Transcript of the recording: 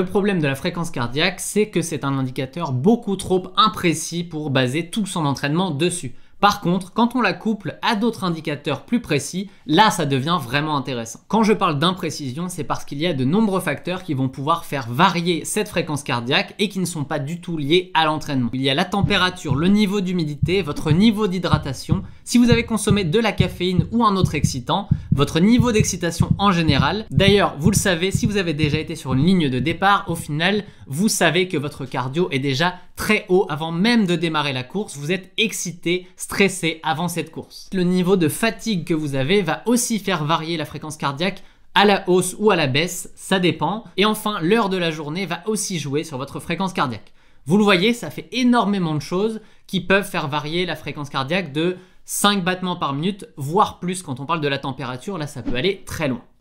Le problème de la fréquence cardiaque, c'est que c'est un indicateur beaucoup trop imprécis pour baser tout son entraînement dessus. Par contre, quand on la couple à d'autres indicateurs plus précis, là ça devient vraiment intéressant. Quand je parle d'imprécision, c'est parce qu'il y a de nombreux facteurs qui vont pouvoir faire varier cette fréquence cardiaque et qui ne sont pas du tout liés à l'entraînement. Il y a la température, le niveau d'humidité, votre niveau d'hydratation. Si vous avez consommé de la caféine ou un autre excitant, votre niveau d'excitation en général. D'ailleurs, vous le savez, si vous avez déjà été sur une ligne de départ, au final, vous savez que votre cardio est déjà très haut avant même de démarrer la course. Vous êtes excité, stressé avant cette course. Le niveau de fatigue que vous avez va aussi faire varier la fréquence cardiaque à la hausse ou à la baisse, ça dépend. Et enfin, l'heure de la journée va aussi jouer sur votre fréquence cardiaque. Vous le voyez, ça fait énormément de choses qui peuvent faire varier la fréquence cardiaque de 5 battements par minute, voire plus quand on parle de la température, là ça peut aller très loin.